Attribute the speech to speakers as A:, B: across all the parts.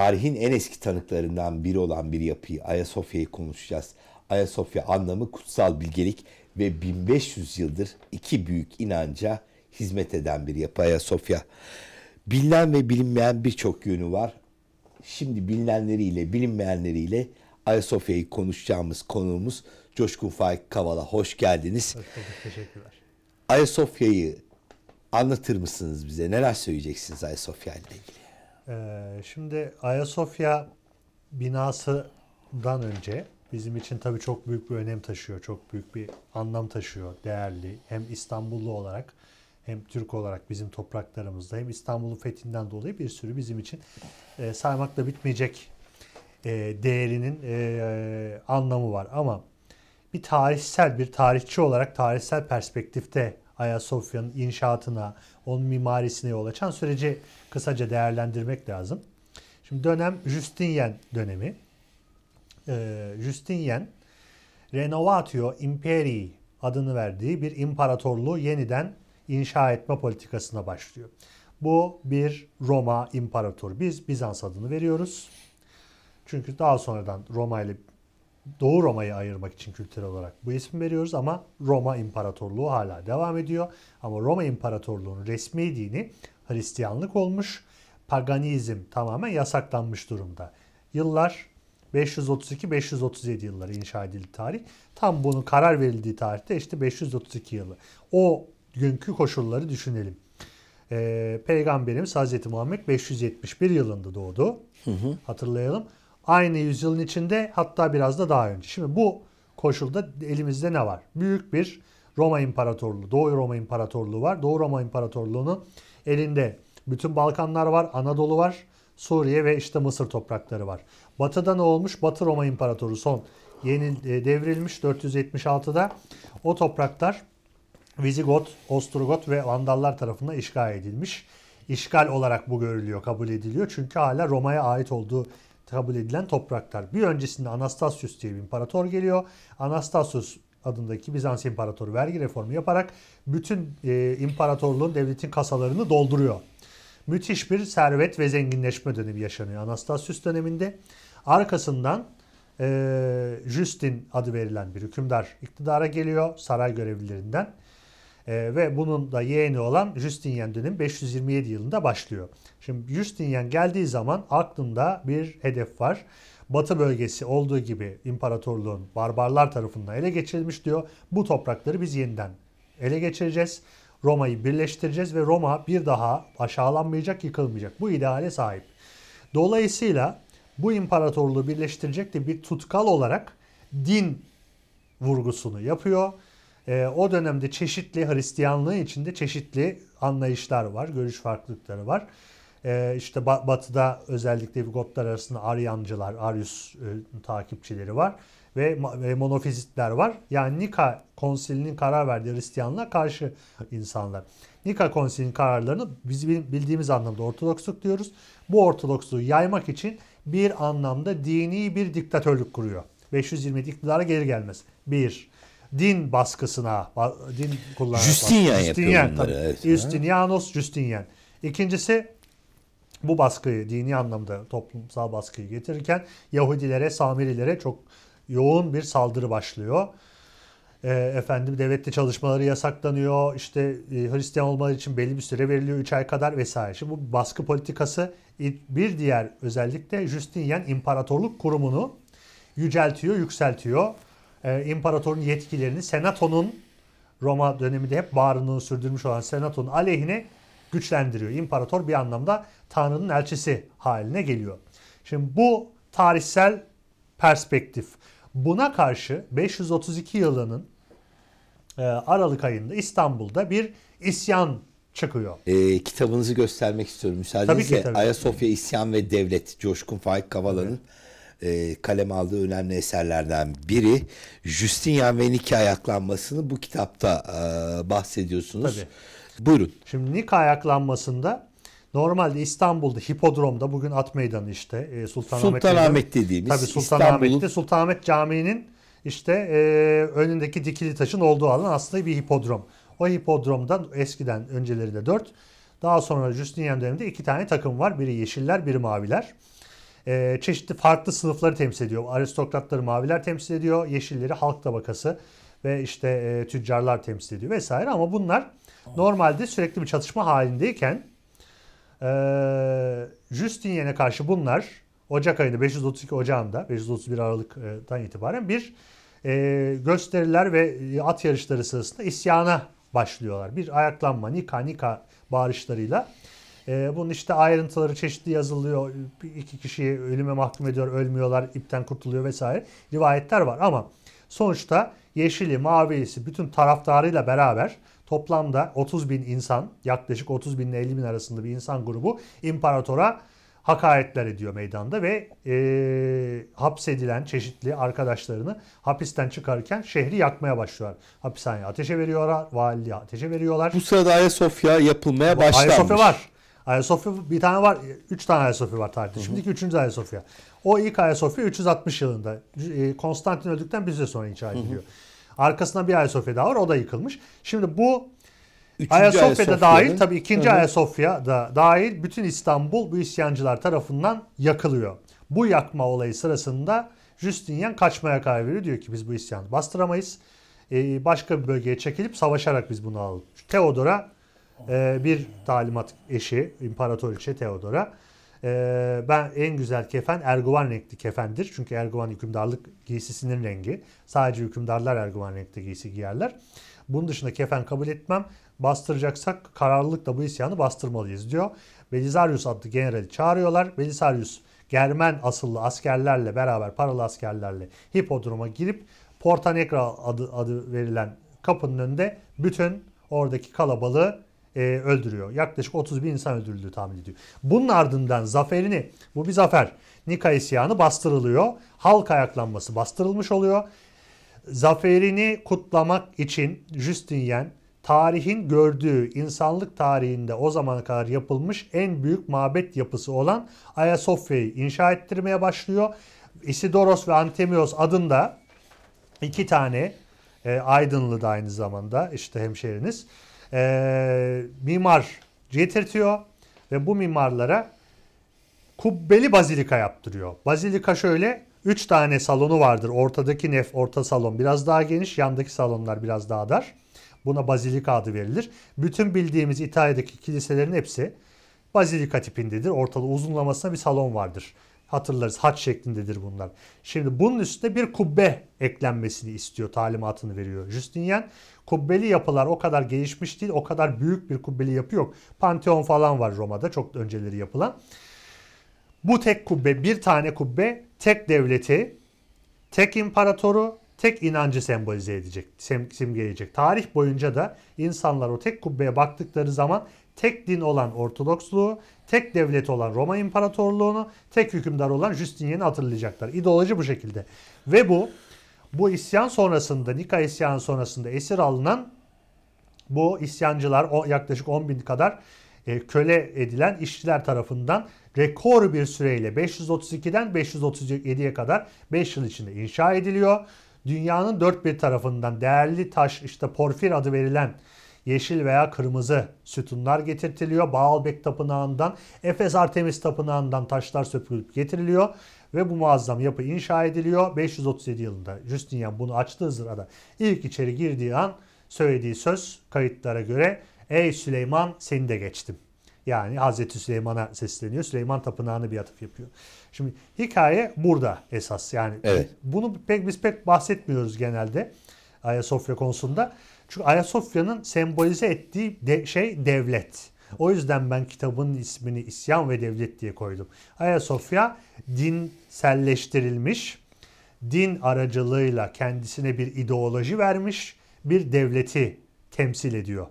A: tarihin en eski tanıklarından biri olan bir yapıyı Ayasofya'yı konuşacağız. Ayasofya anlamı kutsal bilgelik ve 1500 yıldır iki büyük inanca hizmet eden bir yapı Ayasofya. Bilinen ve bilinmeyen birçok yönü var. Şimdi bilinenleriyle bilinmeyenleriyle Ayasofya'yı konuşacağımız konuğumuz Coşkun Faik Kavala. Hoş geldiniz. teşekkürler. Ayasofya'yı anlatır mısınız bize? Neler söyleyeceksiniz Ayasofya ile ilgili?
B: Ee, şimdi Ayasofya binasından önce bizim için tabii çok büyük bir önem taşıyor. Çok büyük bir anlam taşıyor. Değerli. Hem İstanbullu olarak hem Türk olarak bizim topraklarımızda hem İstanbul'un fethinden dolayı bir sürü bizim için e, saymakla bitmeyecek e, değerinin e, anlamı var. Ama bir tarihsel bir tarihçi olarak tarihsel perspektifte Ayasofya'nın inşaatına, onun mimarisine yol açan süreci kısaca değerlendirmek lazım. Şimdi dönem Justinian dönemi. Ee, Justinian Renovatio Imperii adını verdiği bir imparatorluğu yeniden inşa etme politikasına başlıyor. Bu bir Roma imparator. Biz Bizans adını veriyoruz. Çünkü daha sonradan Roma ile Doğu Roma'yı ayırmak için kültür olarak bu isim veriyoruz ama Roma İmparatorluğu hala devam ediyor. Ama Roma İmparatorluğu'nun resmi dini Hristiyanlık olmuş. Paganizm tamamen yasaklanmış durumda. Yıllar 532-537 yılları inşa edildi tarih. Tam bunun karar verildiği tarihte işte 532 yılı. O günkü koşulları düşünelim. Ee, Peygamberimiz Hazreti Muhammed 571 yılında doğdu. Hı hı. Hatırlayalım. Aynı yüzyılın içinde hatta biraz da daha önce. Şimdi bu koşulda elimizde ne var? Büyük bir Roma İmparatorluğu, Doğu Roma İmparatorluğu var. Doğu Roma İmparatorluğu'nun elinde bütün Balkanlar var, Anadolu var, Suriye ve işte Mısır toprakları var. Batı'da ne olmuş? Batı Roma İmparatoru son yeni e, devrilmiş 476'da. O topraklar Vizigot, Ostrogot ve Vandallar tarafından işgal edilmiş. İşgal olarak bu görülüyor, kabul ediliyor. Çünkü hala Roma'ya ait olduğu kabul edilen topraklar. Bir öncesinde Anastasius diye bir imparator geliyor. Anastasius adındaki Bizans imparatoru vergi reformu yaparak bütün e, imparatorluğun devletin kasalarını dolduruyor. Müthiş bir servet ve zenginleşme dönemi yaşanıyor Anastasius döneminde. Arkasından e, Justin adı verilen bir hükümdar iktidara geliyor saray görevlilerinden ee, ve bunun da yeğeni olan Justinian dönemi 527 yılında başlıyor. Şimdi Justinian geldiği zaman aklında bir hedef var. Batı bölgesi olduğu gibi imparatorluğun barbarlar tarafından ele geçirilmiş diyor. Bu toprakları biz yeniden ele geçireceğiz. Roma'yı birleştireceğiz ve Roma bir daha aşağılanmayacak, yıkılmayacak. Bu ideale sahip. Dolayısıyla bu imparatorluğu birleştirecek de bir tutkal olarak din vurgusunu yapıyor e, o dönemde çeşitli Hristiyanlığın içinde çeşitli anlayışlar var, görüş farklılıkları var. E, işte Batı'da özellikle Vigotlar arasında Aryancılar, Arius e, takipçileri var ve, ve monofizitler var. Yani Nika konsilinin karar verdiği Hristiyanlığa karşı insanlar. Nika konsilinin kararlarını biz bildiğimiz anlamda ortodoksluk diyoruz. Bu ortodoksluğu yaymak için bir anlamda dini bir diktatörlük kuruyor. 520 iktidara geri gelmez. Bir din baskısına, din kullanarak. Justinian yapıyor bunları. Evet. Justinianos, Justinian. İkincisi bu baskıyı dini anlamda toplumsal baskıyı getirirken Yahudilere, Samerilere çok yoğun bir saldırı başlıyor. E, efendim devletli çalışmaları yasaklanıyor. İşte e, Hristiyan olmaları için belli bir süre veriliyor 3 ay kadar vesaire. Şimdi bu baskı politikası bir diğer özellikle Justinian imparatorluk Kurumu'nu yüceltiyor, yükseltiyor e, imparatorun yetkilerini Senato'nun Roma döneminde hep bağrını sürdürmüş olan Senato'nun aleyhine güçlendiriyor. İmparator bir anlamda Tanrı'nın elçisi haline geliyor. Şimdi bu tarihsel perspektif. Buna karşı 532 yılının e, Aralık ayında İstanbul'da bir isyan çıkıyor.
A: E, kitabınızı göstermek istiyorum müsaadenizle. Tabii ki, tabii. Ayasofya İsyan ve Devlet Coşkun Faik Kavala'nın evet e, kaleme aldığı önemli eserlerden biri. Justinian ve Nike ayaklanmasını bu kitapta e, bahsediyorsunuz. Tabii. Buyurun. Şimdi Nike ayaklanmasında Normalde İstanbul'da
B: hipodromda bugün at meydanı işte e, Sultanahmet Sultanahmet dediğimiz tabii Sultanahmet'te Sultanahmet Camii'nin işte e, önündeki dikili taşın olduğu alan aslında bir hipodrom. O Hipodrom'dan eskiden önceleri de 4 daha sonra Justinian döneminde iki tane takım var. Biri yeşiller, biri maviler e, çeşitli farklı sınıfları temsil ediyor. Aristokratları maviler temsil ediyor, yeşilleri halk tabakası ve işte e, tüccarlar temsil ediyor vesaire ama bunlar normalde sürekli bir çatışma halindeyken e, Justinian'e karşı bunlar Ocak ayında 532 Ocağı'nda 531 Aralık'tan itibaren bir e, gösteriler ve e, at yarışları sırasında isyana başlıyorlar. Bir ayaklanma, nika nika bağırışlarıyla e, bunun işte ayrıntıları çeşitli yazılıyor. İki kişiyi ölüme mahkum ediyor, ölmüyorlar, ipten kurtuluyor vesaire. Rivayetler var ama sonuçta yeşili, mavisi bütün taraftarıyla beraber toplamda 30 bin insan, yaklaşık 30 bin ile 50 bin arasında bir insan grubu imparatora hakaretler ediyor meydanda ve e, hapsedilen çeşitli arkadaşlarını hapisten çıkarken şehri yakmaya başlıyorlar. Hapishaneye ateşe veriyorlar, valiliğe ateşe veriyorlar.
A: Bu sırada Ayasofya yapılmaya başlanmış. Ayasofya var.
B: Ayasofya bir tane var, üç tane Ayasofya var tarihte. Şimdiki üçüncü Ayasofya. O ilk Ayasofya 360 yılında e, Konstantin öldükten bir süre sonra inşa ediliyor. Arkasında bir Ayasofya daha var, o da yıkılmış. Şimdi bu Üçüncü Ayasofya'da Ayasofya dahil tabii ikinci Ayasofya da dahil bütün İstanbul bu isyancılar tarafından yakılıyor. Bu yakma olayı sırasında Justinian kaçmaya karar veriyor. Diyor ki biz bu isyanı bastıramayız. Ee, başka bir bölgeye çekilip savaşarak biz bunu alalım. Teodor'a e, bir talimat eşi İmparatoriçe Theodora. E, ben en güzel kefen erguvan renkli kefendir. Çünkü erguvan hükümdarlık giysisinin rengi. Sadece hükümdarlar erguvan renkli giysi giyerler. Bunun dışında kefen kabul etmem. Bastıracaksak kararlılıkla bu isyanı bastırmalıyız diyor. Belisarius adlı generali çağırıyorlar. Belisarius Germen asıllı askerlerle beraber paralı askerlerle Hipodrom'a girip Porta Negra adı, adı verilen kapının önünde bütün oradaki kalabalığı e, öldürüyor. Yaklaşık 30 bin insan öldürüldüğü tahmin ediliyor. Bunun ardından zaferini, bu bir zafer, Nika isyanı bastırılıyor. Halk ayaklanması bastırılmış oluyor. Zaferini kutlamak için Justinian tarihin gördüğü insanlık tarihinde o zamana kadar yapılmış en büyük mabet yapısı olan Ayasofya'yı inşa ettirmeye başlıyor. Isidoros ve Antemios adında iki tane e, Aydınlı da aynı zamanda işte hemşehriniz e, mimar getirtiyor ve bu mimarlara kubbeli bazilika yaptırıyor. Bazilika şöyle 3 tane salonu vardır. Ortadaki nef orta salon biraz daha geniş, yandaki salonlar biraz daha dar. Buna bazilika adı verilir. Bütün bildiğimiz İtalya'daki kiliselerin hepsi bazilika tipindedir. Ortada uzunlamasına bir salon vardır hatırlarız haç şeklindedir bunlar. Şimdi bunun üstüne bir kubbe eklenmesini istiyor talimatını veriyor. Justinian kubbeli yapılar o kadar gelişmiş değil o kadar büyük bir kubbeli yapı yok. Pantheon falan var Roma'da çok önceleri yapılan. Bu tek kubbe bir tane kubbe tek devleti tek imparatoru tek inancı sembolize edecek, sem simgeleyecek. Tarih boyunca da insanlar o tek kubbeye baktıkları zaman tek din olan Ortodoksluğu, tek devlet olan Roma İmparatorluğu'nu, tek hükümdar olan Justinian'i hatırlayacaklar. İdeoloji bu şekilde. Ve bu bu isyan sonrasında, Nika isyanı sonrasında esir alınan bu isyancılar o yaklaşık 10 bin kadar e, köle edilen işçiler tarafından rekor bir süreyle 532'den 537'ye kadar 5 yıl içinde inşa ediliyor. Dünyanın dört bir tarafından değerli taş işte porfir adı verilen yeşil veya kırmızı sütunlar getirtiliyor. Baalbek Tapınağı'ndan, Efes Artemis Tapınağı'ndan taşlar söpülüp getiriliyor ve bu muazzam yapı inşa ediliyor. 537 yılında Justinian bunu açtığı sırada ilk içeri girdiği an söylediği söz kayıtlara göre Ey Süleyman seni de geçtim. Yani Hazreti Süleyman'a sesleniyor. Süleyman Tapınağı'nı bir atıf yapıyor. Şimdi hikaye burada esas. Yani evet. bunu pek biz pek bahsetmiyoruz genelde Ayasofya konusunda. Çünkü Ayasofya'nın sembolize ettiği de, şey devlet. O yüzden ben kitabın ismini İsyan ve Devlet diye koydum. Ayasofya dinselleştirilmiş, din aracılığıyla kendisine bir ideoloji vermiş bir devleti temsil ediyor.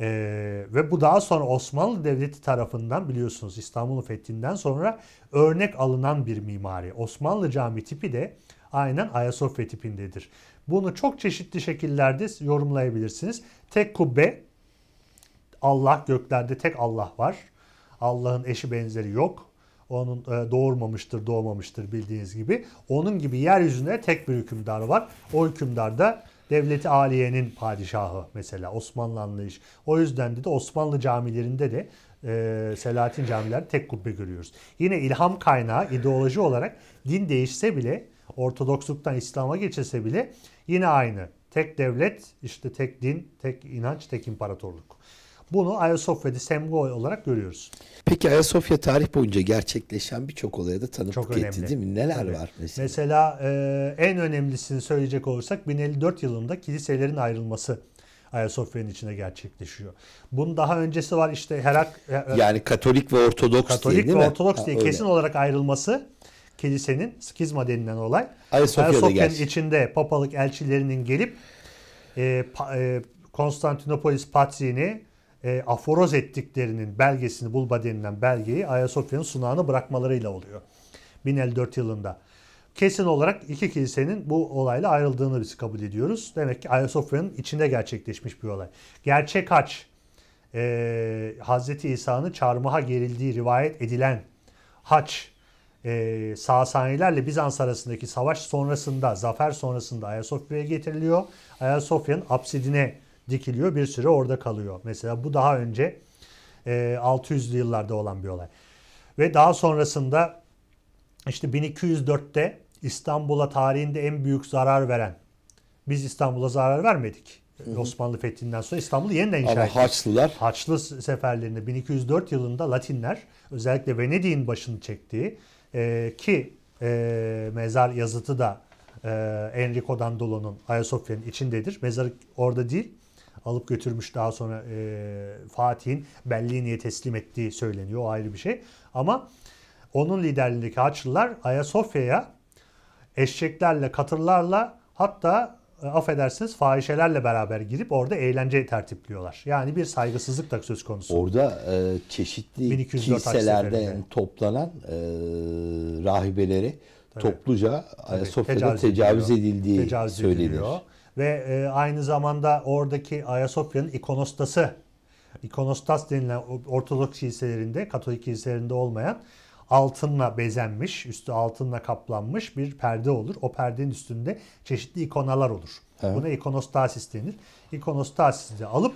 B: Ee, ve bu daha sonra Osmanlı Devleti tarafından biliyorsunuz İstanbul'un fethinden sonra örnek alınan bir mimari. Osmanlı cami tipi de aynen Ayasofya tipindedir. Bunu çok çeşitli şekillerde yorumlayabilirsiniz. Tek kubbe Allah göklerde tek Allah var. Allah'ın eşi benzeri yok. Onun e, doğurmamıştır, doğmamıştır bildiğiniz gibi. Onun gibi yeryüzünde tek bir hükümdar var. O hükümdar da devleti aliyenin padişahı mesela Osmanlı anlayış. O yüzden de, de Osmanlı camilerinde de e, Selahattin camileri tek kubbe görüyoruz. Yine ilham kaynağı ideoloji olarak din değişse bile Ortodoksluktan İslam'a geçese bile yine aynı. Tek devlet, işte tek din, tek inanç, tek imparatorluk. Bunu Ayasofya'da sembol olarak görüyoruz.
A: Peki Ayasofya tarih boyunca gerçekleşen birçok olaya da tanıklık Çok etti değil mi? Neler Tabii. var mesela?
B: Mesela e, en önemlisini söyleyecek olursak 1054 yılında kiliselerin ayrılması Ayasofya'nın içine gerçekleşiyor. Bunun daha öncesi var işte Herak... Yani
A: Katolik ve Ortodoks Katolik diye değil mi? Katolik ve Ortodoks diye öyle. kesin
B: olarak ayrılması kilisenin skizma denilen olay. Ayasofya'nın içinde papalık elçilerinin gelip e, pa, e, Konstantinopolis Patriğini e, aforoz ettiklerinin belgesini bulba denilen belgeyi Ayasofya'nın sunağını bırakmalarıyla oluyor. 1054 yılında. Kesin olarak iki kilisenin bu olayla ayrıldığını biz kabul ediyoruz. Demek ki Ayasofya'nın içinde gerçekleşmiş bir olay. Gerçek haç e, Hazreti İsa'nın çarmıha gerildiği rivayet edilen haç e, Sasanilerle Bizans arasındaki savaş sonrasında, zafer sonrasında Ayasofya'ya getiriliyor. Ayasofya'nın apsidine dikiliyor. Bir süre orada kalıyor. Mesela bu daha önce e, 600'lü yıllarda olan bir olay. Ve daha sonrasında işte 1204'te İstanbul'a tarihinde en büyük zarar veren, biz İstanbul'a zarar vermedik. Osmanlı fethinden sonra İstanbul'u yeniden inşa ettik. Haçlılar. Haçlı seferlerinde 1204 yılında Latinler özellikle Venedik'in başını çektiği e, ki e, mezar yazıtı da e, Enrico Dandolo'nun Ayasofya'nın içindedir. mezar orada değil alıp götürmüş daha sonra e, Fatih'in Bellini'ye teslim ettiği söyleniyor. O ayrı bir şey. Ama onun liderliğindeki Haçlılar Ayasofya'ya eşeklerle, katırlarla hatta e, affedersiniz fahişelerle beraber girip orada eğlence tertipliyorlar. Yani bir saygısızlık da söz konusu.
A: Orada e, çeşitli kiliselerde toplanan e, rahibeleri Tabii. topluca e, Ayasofya'da tecavüz, tecavüz edildiği tecavüz söylenir.
B: Ve e, aynı zamanda oradaki Ayasofya'nın ikonostası, ikonostas denilen Ortodoks kiliselerinde, Katolik kiliselerinde olmayan altınla bezenmiş, üstü altınla kaplanmış bir perde olur. O perdenin üstünde çeşitli ikonalar olur. Evet. Buna ikonostasis denir. İkonostasis'i de alıp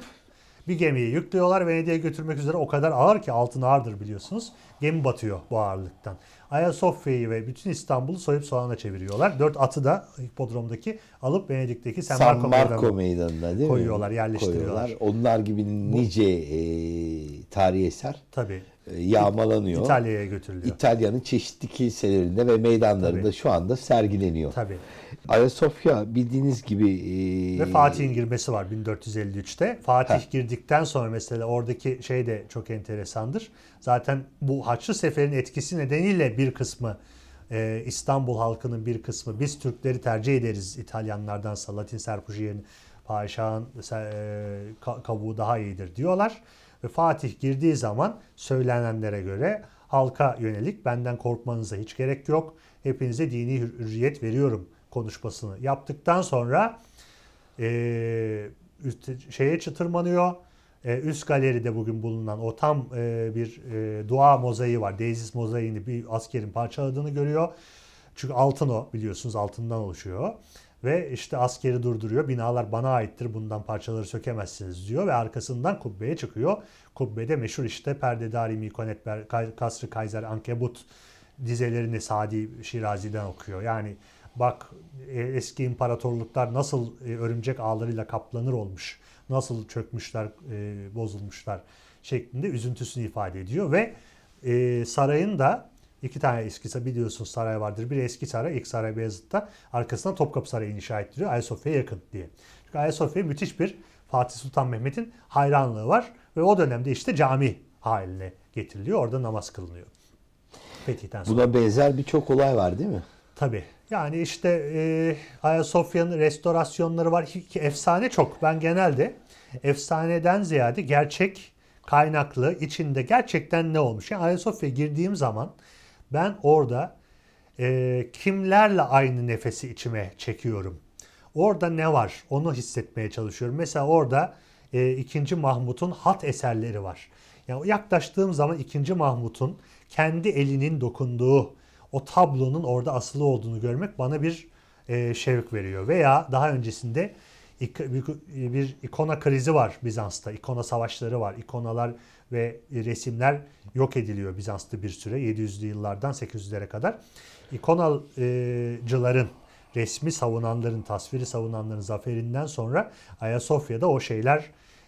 B: bir gemiye yüklüyorlar. Venedik'e götürmek üzere o kadar ağır ki altın ağırdır biliyorsunuz. Gemi batıyor bu ağırlıktan. Ayasofya'yı ve bütün İstanbul'u soyup soğana çeviriyorlar. Dört atı da hipodromdaki alıp Venedik'teki San Marco, San Marco
A: meydanına, meydanına değil koyuyorlar, mi? yerleştiriyorlar. Koyuyorlar. Onlar gibi nice bu, e, tarihi eser. Tabii. E, yağmalanıyor. İtalya'ya götürülüyor. İtalya'nın çeşitli kiliselerinde ve meydanlarında Tabii. şu anda sergileniyor. Tabii. Ayasofya bildiğiniz gibi... E... Ve Fatih'in girmesi var 1453'te. Fatih
B: ha. girdikten sonra mesela oradaki şey de çok enteresandır. Zaten bu Haçlı Seferi'nin etkisi nedeniyle bir kısmı e, İstanbul halkının bir kısmı biz Türkleri tercih ederiz İtalyanlardan Latin Serpujiye'nin padişahın e, kabuğu daha iyidir diyorlar. Fatih girdiği zaman söylenenlere göre halka yönelik benden korkmanıza hiç gerek yok. Hepinize dini hürriyet veriyorum konuşmasını yaptıktan sonra e, üst, şeye çıtırmanıyor. E, üst galeride bugün bulunan o tam e, bir e, dua mozaiği var. Dezis mozaiğini bir askerin parçaladığını görüyor. Çünkü altın o biliyorsunuz altından oluşuyor ve işte askeri durduruyor. Binalar bana aittir bundan parçaları sökemezsiniz diyor ve arkasından kubbeye çıkıyor. Kubbede meşhur işte perde darimi Mikonet Kasrı Kaiser Ankebut dizelerini Sadi Şirazi'den okuyor. Yani bak e, eski imparatorluklar nasıl e, örümcek ağlarıyla kaplanır olmuş, nasıl çökmüşler, e, bozulmuşlar şeklinde üzüntüsünü ifade ediyor ve sarayın da İki tane eski saray biliyorsunuz saray vardır. Bir eski saray ilk saray Beyazıt'ta arkasından Topkapı Sarayı inşa ettiriyor Ayasofya'ya yakın diye. Çünkü Ayasofya müthiş bir Fatih Sultan Mehmet'in hayranlığı var ve o dönemde işte cami haline getiriliyor. Orada namaz kılınıyor. Fetih'ten sonra. Buna
A: benzer birçok olay var değil mi? Tabii.
B: Yani işte e, Ayasofya'nın restorasyonları var. Ki efsane çok. Ben genelde efsaneden ziyade gerçek kaynaklı içinde gerçekten ne olmuş? Yani Ayasofya'ya girdiğim zaman ben orada e, kimlerle aynı nefesi içime çekiyorum? Orada ne var? Onu hissetmeye çalışıyorum. Mesela orada e, 2. Mahmut'un hat eserleri var. Yani yaklaştığım zaman ikinci Mahmut'un kendi elinin dokunduğu o tablonun orada asılı olduğunu görmek bana bir e, şevk veriyor. Veya daha öncesinde e, bir ikona krizi var Bizans'ta. İkona savaşları var. İkonalar ve resimler yok ediliyor Bizans'ta bir süre. 700'lü yıllardan 800'lere kadar. İkonacıların resmi savunanların, tasviri savunanların zaferinden sonra Ayasofya'da o şeyler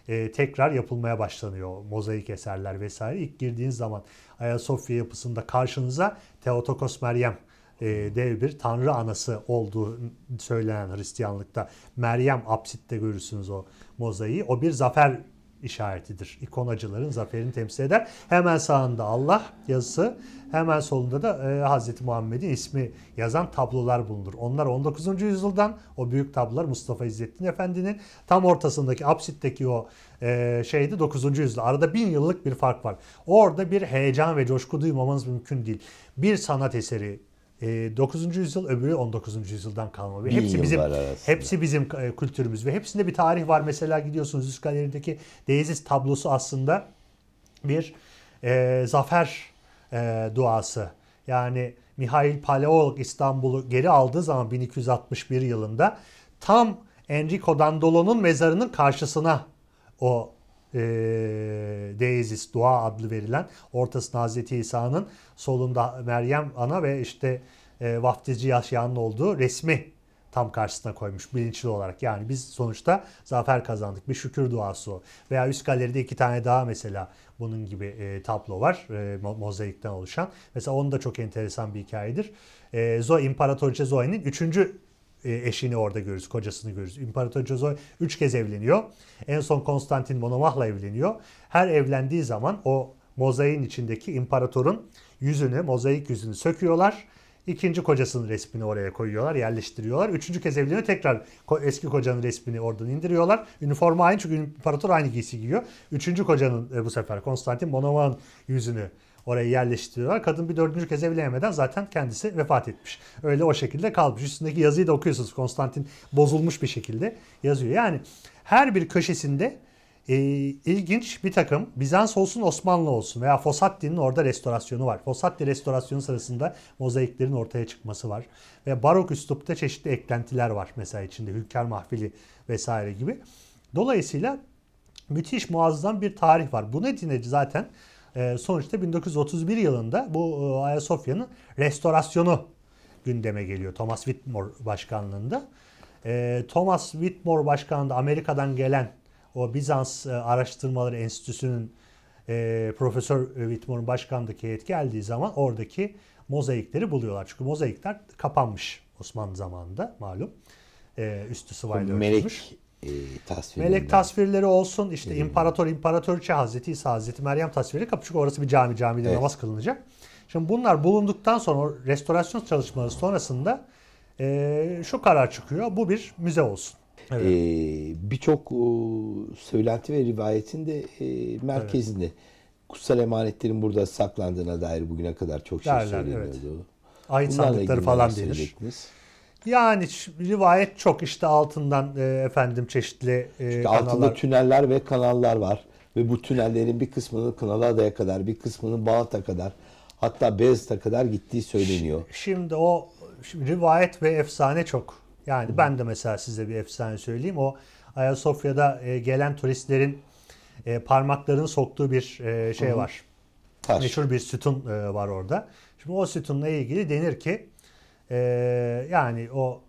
B: e, tekrar yapılmaya başlanıyor. Mozaik eserler vesaire. İlk girdiğiniz zaman Ayasofya yapısında karşınıza Teotokos Meryem e, dev bir tanrı anası olduğu söylenen Hristiyanlıkta. Meryem absitte görürsünüz o mozaiği. O bir zafer işaretidir. İkonacıların zaferini temsil eder. Hemen sağında Allah yazısı, hemen solunda da e, Hz. Muhammed'in ismi yazan tablolar bulunur. Onlar 19. yüzyıldan o büyük tablolar Mustafa İzzettin Efendi'nin tam ortasındaki absitteki o e, şeydi 9. yüzyılda. Arada bin yıllık bir fark var. Orada bir heyecan ve coşku duymamanız mümkün değil. Bir sanat eseri 9. Ee, yüzyıl öbürü 19. yüzyıldan kalma. Ve hepsi bizim arasında. hepsi bizim kültürümüz ve hepsinde bir tarih var. Mesela gidiyorsunuz Üsküdar'daki Deizis tablosu aslında bir e, zafer e, duası. Yani Mihail Paleolog İstanbul'u geri aldığı zaman 1261 yılında tam Enrico Dandolo'nun mezarının karşısına o e, Deizis, Dua adlı verilen ortasında Hazreti İsa'nın solunda Meryem Ana ve işte e, vaftizci Yaşya'nın olduğu resmi tam karşısına koymuş bilinçli olarak. Yani biz sonuçta zafer kazandık. Bir şükür duası o. Veya üst galeride iki tane daha mesela bunun gibi e, tablo var. E, mozaikten oluşan. Mesela onun da çok enteresan bir hikayedir. E, Zo İmparatoriçe Zoe'nin 3. E, eşini orada görürüz, kocasını görürüz. İmparator Joseon 3 kez evleniyor. En son Konstantin Monomah'la evleniyor. Her evlendiği zaman o mozaiğin içindeki imparatorun yüzünü, mozaik yüzünü söküyorlar. İkinci kocasının resmini oraya koyuyorlar, yerleştiriyorlar. Üçüncü kez evleniyor tekrar eski kocanın resmini oradan indiriyorlar. Üniforma aynı çünkü imparator aynı giysi giyiyor. Üçüncü kocanın e, bu sefer Konstantin Monomah'ın yüzünü oraya yerleştiriyorlar. Kadın bir dördüncü kez evlenemeden zaten kendisi vefat etmiş. Öyle o şekilde kalmış. Üstündeki yazıyı da okuyorsunuz. Konstantin bozulmuş bir şekilde yazıyor. Yani her bir köşesinde e, ilginç bir takım Bizans olsun Osmanlı olsun veya Fosatti'nin orada restorasyonu var. Fosatti restorasyonu sırasında mozaiklerin ortaya çıkması var. Ve barok üslupta çeşitli eklentiler var mesela içinde hünkâr mahfili vesaire gibi. Dolayısıyla müthiş muazzam bir tarih var. Bu nedeniyle zaten ee, sonuçta 1931 yılında bu e, Ayasofya'nın restorasyonu gündeme geliyor Thomas Whitmore başkanlığında. Ee, Thomas Whitmore başkanlığında Amerika'dan gelen o Bizans e, Araştırmaları Enstitüsü'nün e, Profesör Whitmore'un başkanlık heyet geldiği zaman oradaki mozaikleri buluyorlar. Çünkü mozaikler kapanmış Osmanlı zamanında malum. E, üstü sıvayla ölçülmüş
A: e, tasvirleri. Melek
B: tasvirleri olsun işte hmm. imparator, imparatorçe Hazreti İsa, Hazreti Meryem tasviri kapı çünkü orası bir cami, camide evet. namaz kılınacak. Şimdi bunlar bulunduktan sonra restorasyon çalışmaları sonrasında e, şu karar
A: çıkıyor. Bu bir müze olsun. Evet. Ee, Birçok e, söylenti ve rivayetin de e, merkezinde. Evet. Kutsal emanetlerin burada saklandığına dair bugüne kadar çok şey söyleniyordu. Evet. Ayın sandıkları falan denir.
B: Yani rivayet çok işte altından e, efendim çeşitli e, Çünkü kanallar. altında
A: tüneller ve kanallar var ve bu tünellerin bir kısmının Kınalıada'ya kadar, bir kısmının Balat'a kadar, hatta Beyazıt'a kadar gittiği söyleniyor.
B: Şimdi o şimdi rivayet ve efsane çok. Yani Hı. ben de mesela size bir efsane söyleyeyim. O Ayasofya'da e, gelen turistlerin e, parmaklarını soktuğu bir e, şey Hı. var. Taş. Meşhur bir sütun e, var orada. Şimdi o sütunla ilgili denir ki e, yani o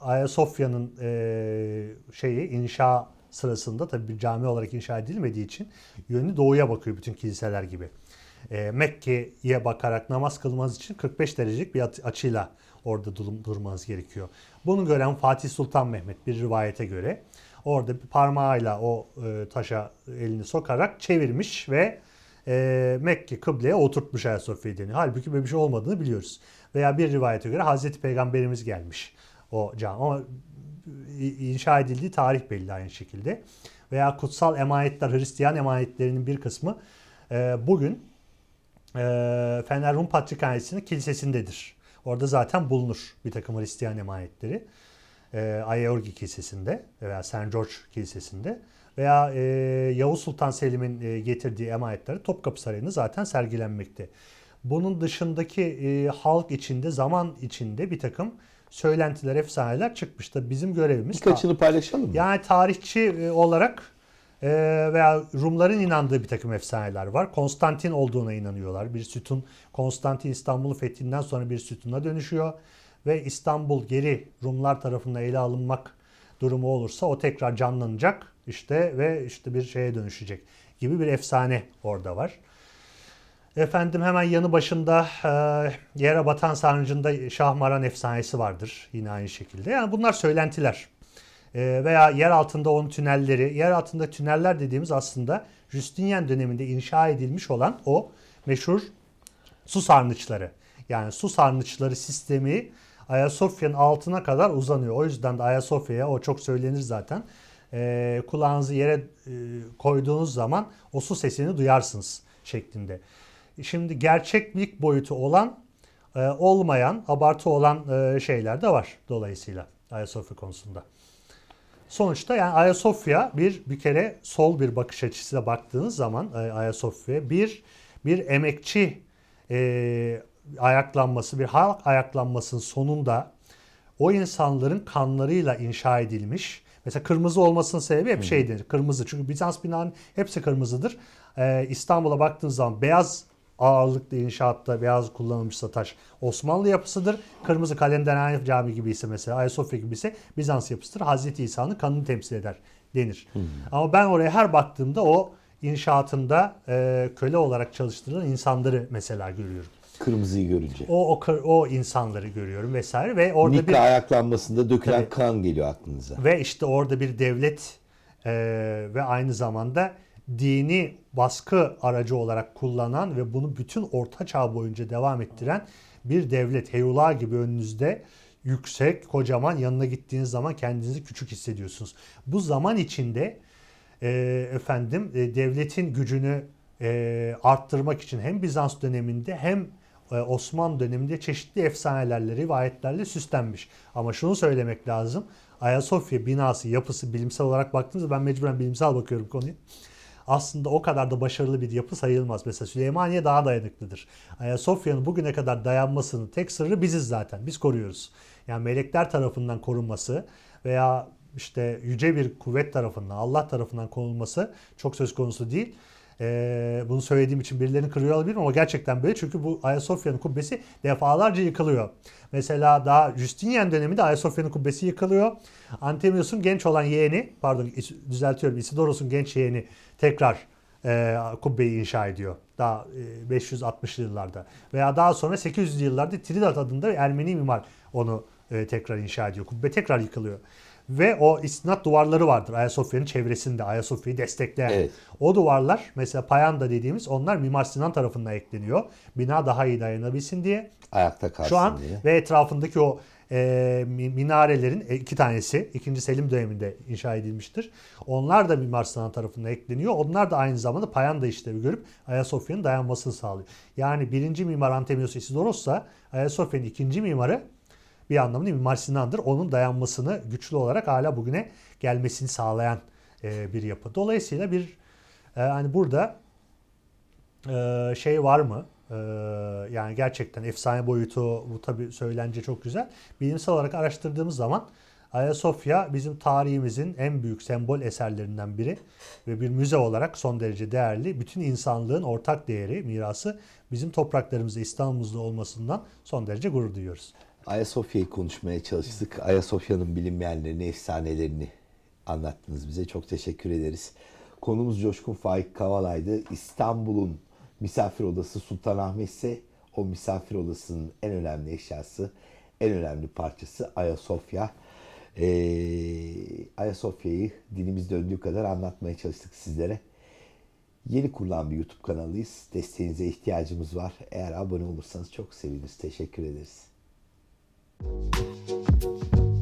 B: Ayasofya'nın e, şeyi inşa sırasında tabi bir cami olarak inşa edilmediği için yönü doğuya bakıyor bütün kiliseler gibi. E, Mekke'ye bakarak namaz kılmanız için 45 derecelik bir açıyla orada durmanız gerekiyor. Bunu gören Fatih Sultan Mehmet bir rivayete göre orada bir parmağıyla o e, taşa elini sokarak çevirmiş ve e, Mekke kıbleye oturtmuş Ayasofya'yı deniyor. Halbuki böyle bir şey olmadığını biliyoruz veya bir rivayete göre Hazreti Peygamberimiz gelmiş o cami ama inşa edildiği tarih belli aynı şekilde. Veya kutsal emanetler, Hristiyan emanetlerinin bir kısmı e, bugün e, Fener Rum Patrikhanesi'nin kilisesindedir. Orada zaten bulunur bir takım Hristiyan emanetleri. E, Ayayorgi Kilisesi'nde veya St. George Kilisesi'nde veya e, Yavuz Sultan Selim'in e, getirdiği emanetleri Topkapı Sarayı'nda zaten sergilenmekte bunun dışındaki e, halk içinde zaman içinde bir takım söylentiler, efsaneler çıkmıştı. bizim görevimiz. Birkaçını paylaşalım mı? Yani tarihçi e, olarak e, veya Rumların inandığı bir takım efsaneler var. Konstantin olduğuna inanıyorlar. Bir sütun Konstantin İstanbul'u fethinden sonra bir sütuna dönüşüyor ve İstanbul geri Rumlar tarafından ele alınmak durumu olursa o tekrar canlanacak işte ve işte bir şeye dönüşecek gibi bir efsane orada var. Efendim hemen yanı başında e, yere batan sarnıcında Şahmaran efsanesi vardır yine aynı şekilde. Yani bunlar söylentiler e, veya yer altında onun tünelleri. Yer altında tüneller dediğimiz aslında Justinian döneminde inşa edilmiş olan o meşhur su sarnıçları. Yani su sarnıçları sistemi Ayasofya'nın altına kadar uzanıyor. O yüzden de Ayasofya'ya o çok söylenir zaten. E, kulağınızı yere e, koyduğunuz zaman o su sesini duyarsınız şeklinde şimdi gerçeklik boyutu olan e, olmayan, abartı olan e, şeyler de var dolayısıyla Ayasofya konusunda. Sonuçta yani Ayasofya bir bir kere sol bir bakış açısıyla baktığınız zaman e, Ayasofya bir bir emekçi e, ayaklanması, bir halk ayaklanmasının sonunda o insanların kanlarıyla inşa edilmiş. Mesela kırmızı olmasının sebebi hep şeydir. Kırmızı. Çünkü Bizans binanın hepsi kırmızıdır. Ee, İstanbul'a baktığınız zaman beyaz ağırlıklı inşaatta beyaz kullanılmışsa taş Osmanlı yapısıdır. Kırmızı kalemden Hanif Cami gibi ise mesela Ayasofya gibi ise Bizans yapısıdır. Hazreti İsa'nın kanını temsil eder denir. Hmm. Ama ben oraya her baktığımda o inşaatında e, köle olarak çalıştırılan insanları mesela görüyorum.
A: Kırmızıyı görünce.
B: O o, o insanları görüyorum vesaire ve orada Nikla bir
A: ayaklanmasında dökülen tabii, kan geliyor aklınıza. Ve
B: işte orada bir devlet e, ve aynı zamanda dini baskı aracı olarak kullanan ve bunu bütün orta çağ boyunca devam ettiren bir devlet. Heyula gibi önünüzde yüksek, kocaman yanına gittiğiniz zaman kendinizi küçük hissediyorsunuz. Bu zaman içinde e, efendim e, devletin gücünü e, arttırmak için hem Bizans döneminde hem e, Osmanlı döneminde çeşitli efsanelerle, rivayetlerle süslenmiş. Ama şunu söylemek lazım. Ayasofya binası yapısı bilimsel olarak baktığınızda ben mecburen bilimsel bakıyorum konuya aslında o kadar da başarılı bir yapı sayılmaz. Mesela Süleymaniye daha dayanıklıdır. Ayasofya'nın ee, bugüne kadar dayanmasının tek sırrı biziz zaten. Biz koruyoruz. Yani melekler tarafından korunması veya işte yüce bir kuvvet tarafından, Allah tarafından korunması çok söz konusu değil e, bunu söylediğim için birilerini kırıyor olabilirim ama gerçekten böyle. Çünkü bu Ayasofya'nın kubbesi defalarca yıkılıyor. Mesela daha Justinian döneminde Ayasofya'nın kubbesi yıkılıyor. Antemius'un genç olan yeğeni, pardon düzeltiyorum Isidoros'un genç yeğeni tekrar e, kubbeyi inşa ediyor. Daha e, 560'lı yıllarda. Veya daha sonra 800'lü yıllarda Tridat adında Ermeni mimar onu e, tekrar inşa ediyor. Kubbe tekrar yıkılıyor. Ve o istinat duvarları vardır Ayasofya'nın çevresinde. Ayasofya'yı destekleyen. Evet. O duvarlar mesela payanda dediğimiz onlar Mimar Sinan tarafından ekleniyor. Bina daha iyi dayanabilsin diye.
A: Ayakta kalsın Şu an diye.
B: ve etrafındaki o e, minarelerin e, iki tanesi 2. Selim döneminde inşa edilmiştir. Onlar da Mimar Sinan tarafından ekleniyor. Onlar da aynı zamanda payanda işlevi görüp Ayasofya'nın dayanmasını sağlıyor. Yani birinci mimar Antemios Isidoros ise Ayasofya'nın ikinci mimarı bir anlamda Mimar Sinan'dır. Onun dayanmasını güçlü olarak hala bugüne gelmesini sağlayan e, bir yapı. Dolayısıyla bir e, hani burada e, şey var mı? E, yani gerçekten efsane boyutu bu tabii söylence çok güzel. Bilimsel olarak araştırdığımız zaman Ayasofya bizim tarihimizin en büyük sembol eserlerinden biri ve bir müze olarak son derece değerli. Bütün insanlığın ortak değeri, mirası bizim topraklarımızda İstanbul'da olmasından son derece gurur duyuyoruz.
A: Ayasofya'yı konuşmaya çalıştık. Ayasofya'nın bilinmeyenlerini, efsanelerini anlattınız bize. Çok teşekkür ederiz. Konumuz Coşkun Faik Kavala'ydı. İstanbul'un misafir odası Sultanahmet ise o misafir odasının en önemli eşyası, en önemli parçası Ayasofya. Ee, Ayasofya'yı dilimiz döndüğü kadar anlatmaya çalıştık sizlere. Yeni kurulan bir YouTube kanalıyız. Desteğinize ihtiyacımız var. Eğer abone olursanız çok seviniriz. Teşekkür ederiz. ピッ